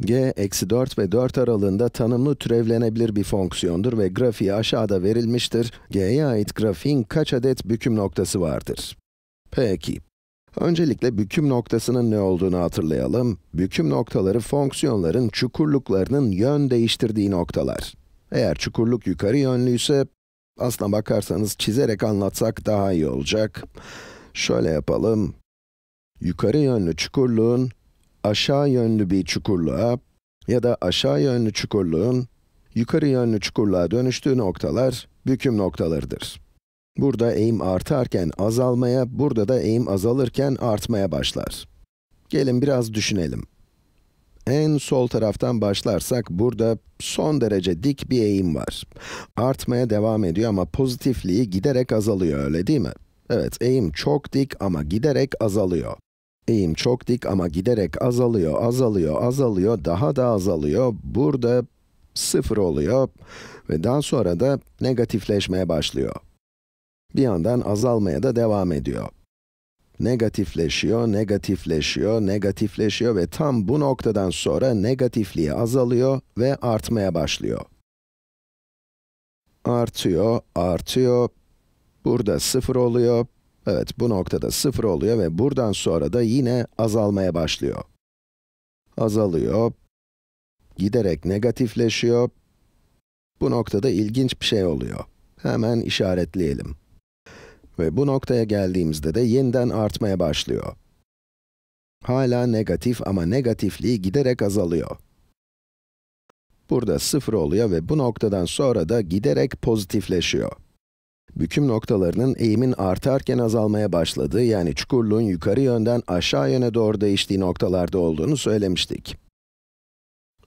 g eksi 4 ve 4 aralığında tanımlı türevlenebilir bir fonksiyondur ve grafiği aşağıda verilmiştir. g'ye ait grafiğin kaç adet büküm noktası vardır? Peki. Öncelikle büküm noktasının ne olduğunu hatırlayalım. Büküm noktaları fonksiyonların çukurluklarının yön değiştirdiği noktalar. Eğer çukurluk yukarı yönlüyse, aslına bakarsanız çizerek anlatsak daha iyi olacak. Şöyle yapalım. Yukarı yönlü çukurluğun aşağı yönlü bir çukurluğa ya da aşağı yönlü çukurluğun yukarı yönlü çukurluğa dönüştüğü noktalar büküm noktalarıdır. Burada eğim artarken azalmaya, burada da eğim azalırken artmaya başlar. Gelin biraz düşünelim. En sol taraftan başlarsak burada son derece dik bir eğim var. Artmaya devam ediyor ama pozitifliği giderek azalıyor öyle değil mi? Evet, eğim çok dik ama giderek azalıyor. Eğim çok dik ama giderek azalıyor, azalıyor, azalıyor, daha da azalıyor. Burada 0 oluyor ve daha sonra da negatifleşmeye başlıyor. Bir yandan azalmaya da devam ediyor. Negatifleşiyor, negatifleşiyor, negatifleşiyor ve tam bu noktadan sonra negatifliği azalıyor ve artmaya başlıyor. Artıyor, artıyor, burada 0 oluyor, Evet, bu noktada 0 oluyor ve buradan sonra da yine azalmaya başlıyor. Azalıyor, giderek negatifleşiyor. Bu noktada ilginç bir şey oluyor. Hemen işaretleyelim. Ve bu noktaya geldiğimizde de yeniden artmaya başlıyor. Hala negatif ama negatifliği giderek azalıyor. Burada 0 oluyor ve bu noktadan sonra da giderek pozitifleşiyor. Büküm noktalarının eğimin artarken azalmaya başladığı, yani çukurluğun yukarı yönden aşağı yöne doğru değiştiği noktalarda olduğunu söylemiştik.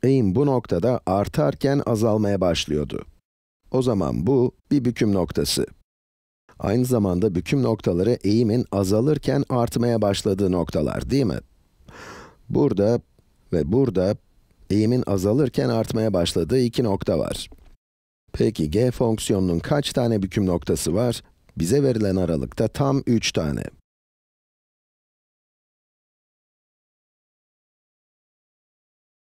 Eğim bu noktada artarken azalmaya başlıyordu. O zaman bu, bir büküm noktası. Aynı zamanda büküm noktaları eğimin azalırken artmaya başladığı noktalar, değil mi? Burada ve burada eğimin azalırken artmaya başladığı iki nokta var. Peki g fonksiyonunun kaç tane büküm noktası var? Bize verilen aralıkta tam 3 tane.